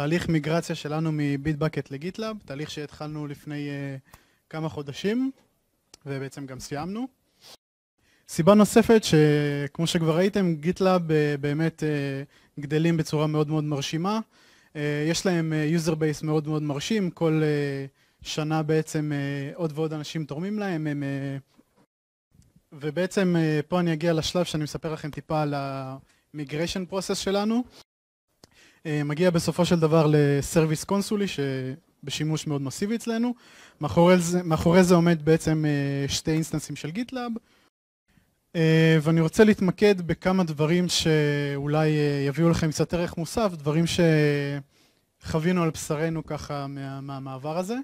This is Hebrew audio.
תהליך מיגרציה שלנו מביטבקט לגיטלאב, תהליך שהתחלנו לפני uh, כמה חודשים, ובעצם גם סיימנו. סיבה נוספת שכמו שכבר ראיתם, גיטלאב אה, uh, באמת uh, גדלים בצורה מאוד מאוד מרשימה. Uh, יש להם יוזר uh, בייס מאוד מאוד מרשים, כל uh, שנה בעצם uh, עוד ועוד אנשים תורמים להם, הם... uh, ובעצם uh, פה אני אגיע לשלב שאני מספר לכם טיפה על ה-migration process שלנו. אה, מגיע בסופו של דבר לסרוויס קונסולי שבשימוש מאוד מסיבי אצלנו. מאחורי זה, מאחורי זה עומד בעצם אה, שתי אינסטנסים של גיטלאב. אה, ואני רוצה להתמקד בכמה דברים שאולי יביאו לכם קצת ערך מוסף, דברים שחווינו על בשרנו ככה מהמעבר מה, מהמעבר הזה.